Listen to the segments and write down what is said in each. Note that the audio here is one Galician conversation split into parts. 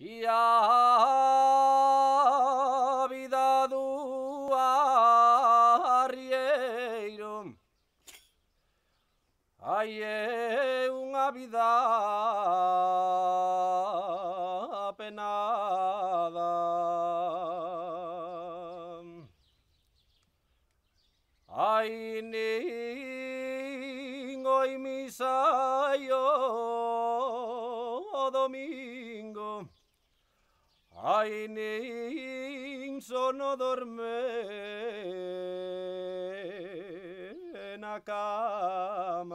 que a vida do arrieiro ai é unha vida penada ai nin oi misaio domingo Ainin no dorme la cama.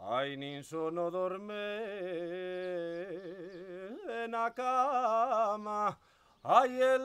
Ainin no dorme la cama. Ay, el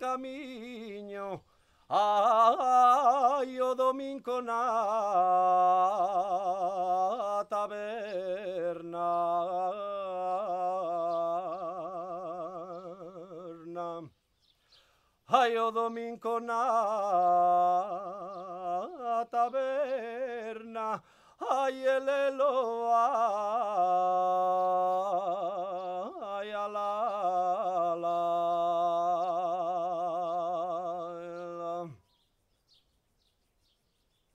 camiño Ai, o domingo na taberna Ai, o domingo na taberna Ai, el eloa